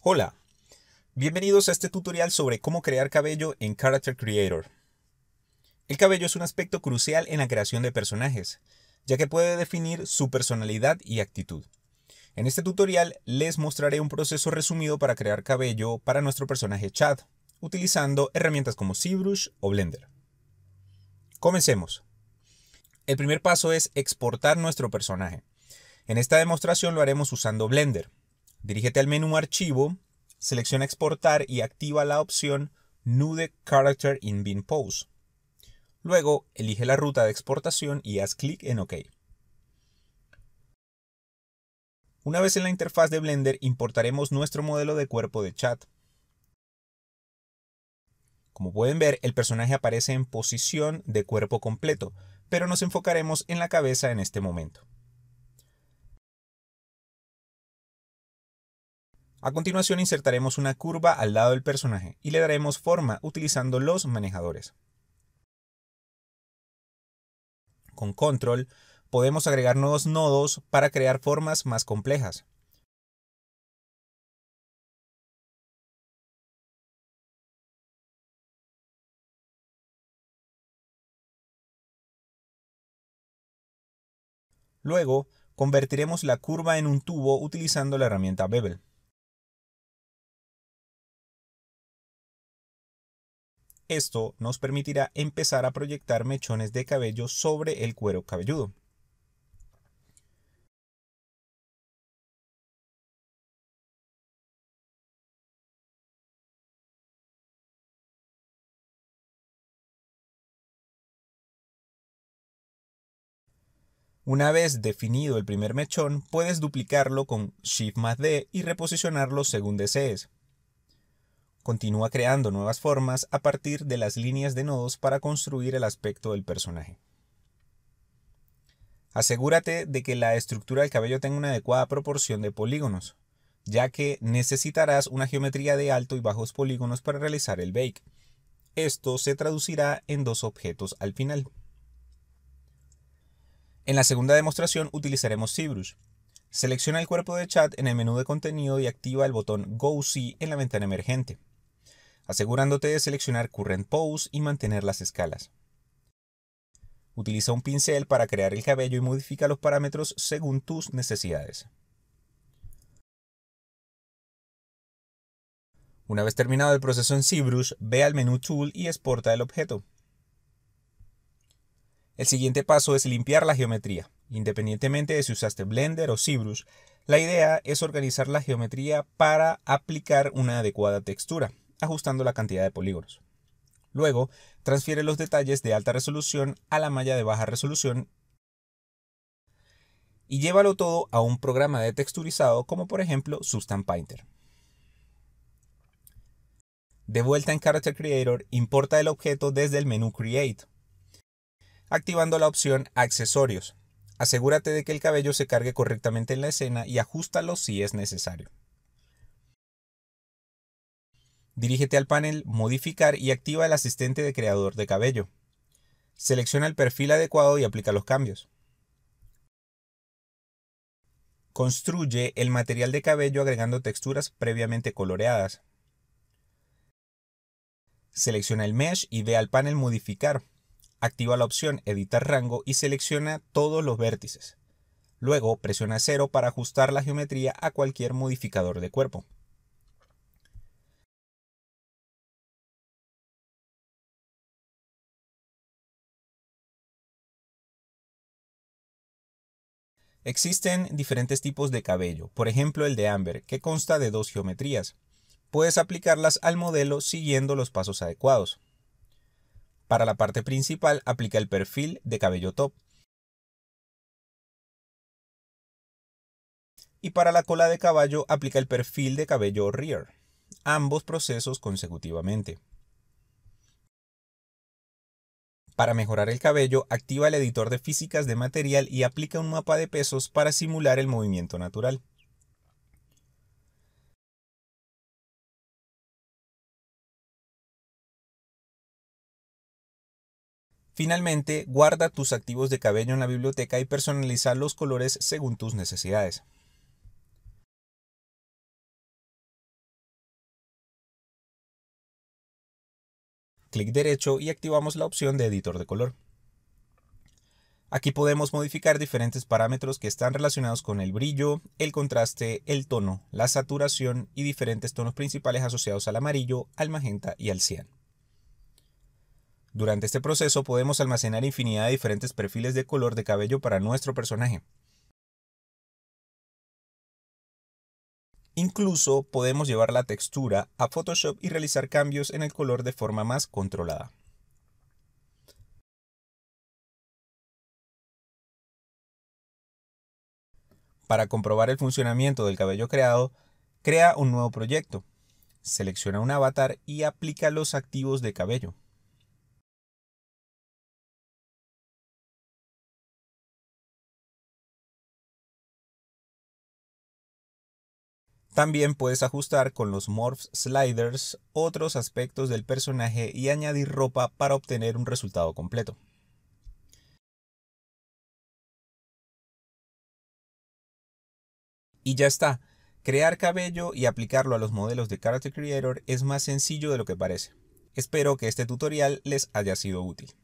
Hola, bienvenidos a este tutorial sobre cómo crear cabello en Character Creator. El cabello es un aspecto crucial en la creación de personajes, ya que puede definir su personalidad y actitud. En este tutorial les mostraré un proceso resumido para crear cabello para nuestro personaje Chad, utilizando herramientas como ZBrush o Blender. Comencemos. El primer paso es exportar nuestro personaje. En esta demostración lo haremos usando Blender. Dirígete al menú Archivo, selecciona Exportar y activa la opción Nude Character in Bin Pose. Luego, elige la ruta de exportación y haz clic en OK. Una vez en la interfaz de Blender, importaremos nuestro modelo de cuerpo de chat. Como pueden ver, el personaje aparece en posición de cuerpo completo, pero nos enfocaremos en la cabeza en este momento. A continuación insertaremos una curva al lado del personaje y le daremos forma utilizando los manejadores. Con control podemos agregar nuevos nodos para crear formas más complejas. Luego, convertiremos la curva en un tubo utilizando la herramienta Bevel. Esto nos permitirá empezar a proyectar mechones de cabello sobre el cuero cabelludo. Una vez definido el primer mechón, puedes duplicarlo con Shift más D y reposicionarlo según desees. Continúa creando nuevas formas a partir de las líneas de nodos para construir el aspecto del personaje. Asegúrate de que la estructura del cabello tenga una adecuada proporción de polígonos, ya que necesitarás una geometría de alto y bajos polígonos para realizar el bake. Esto se traducirá en dos objetos al final. En la segunda demostración utilizaremos ZBrush. Selecciona el cuerpo de chat en el menú de contenido y activa el botón Go See en la ventana emergente asegurándote de seleccionar Current Pose y mantener las escalas. Utiliza un pincel para crear el cabello y modifica los parámetros según tus necesidades. Una vez terminado el proceso en ZBrush, ve al menú Tool y exporta el objeto. El siguiente paso es limpiar la geometría. Independientemente de si usaste Blender o ZBrush, la idea es organizar la geometría para aplicar una adecuada textura ajustando la cantidad de polígonos. Luego, transfiere los detalles de alta resolución a la malla de baja resolución y llévalo todo a un programa de texturizado como por ejemplo Substance Painter. De vuelta en Character Creator, importa el objeto desde el menú Create, activando la opción Accesorios. Asegúrate de que el cabello se cargue correctamente en la escena y ajustalo si es necesario. Dirígete al panel Modificar y activa el asistente de creador de cabello. Selecciona el perfil adecuado y aplica los cambios. Construye el material de cabello agregando texturas previamente coloreadas. Selecciona el mesh y ve al panel Modificar. Activa la opción Editar rango y selecciona todos los vértices. Luego presiona cero para ajustar la geometría a cualquier modificador de cuerpo. Existen diferentes tipos de cabello, por ejemplo el de Amber, que consta de dos geometrías. Puedes aplicarlas al modelo siguiendo los pasos adecuados. Para la parte principal aplica el perfil de cabello top. Y para la cola de caballo aplica el perfil de cabello rear. Ambos procesos consecutivamente. Para mejorar el cabello, activa el editor de físicas de material y aplica un mapa de pesos para simular el movimiento natural. Finalmente, guarda tus activos de cabello en la biblioteca y personaliza los colores según tus necesidades. clic derecho y activamos la opción de editor de color. Aquí podemos modificar diferentes parámetros que están relacionados con el brillo, el contraste, el tono, la saturación y diferentes tonos principales asociados al amarillo, al magenta y al cian. Durante este proceso podemos almacenar infinidad de diferentes perfiles de color de cabello para nuestro personaje. Incluso podemos llevar la textura a Photoshop y realizar cambios en el color de forma más controlada. Para comprobar el funcionamiento del cabello creado, crea un nuevo proyecto. Selecciona un avatar y aplica los activos de cabello. También puedes ajustar con los Morph Sliders otros aspectos del personaje y añadir ropa para obtener un resultado completo. Y ya está. Crear cabello y aplicarlo a los modelos de Character Creator es más sencillo de lo que parece. Espero que este tutorial les haya sido útil.